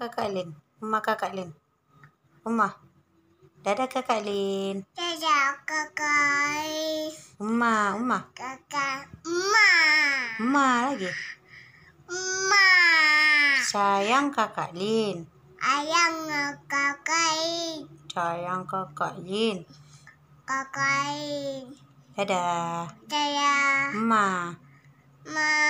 Kakak Kak Lin? Uma kakak Kak Lin? Uma. Dadah kakak Kak Lin? Dadah kakak. guys. Uma, Kakak, Uma. Uma lagi. Uma. Sayang Kakak Lin. Sayang Kakak Sayang Kakak Lin. Kakak Lin. Dadah. Dadah. Uma. Uma.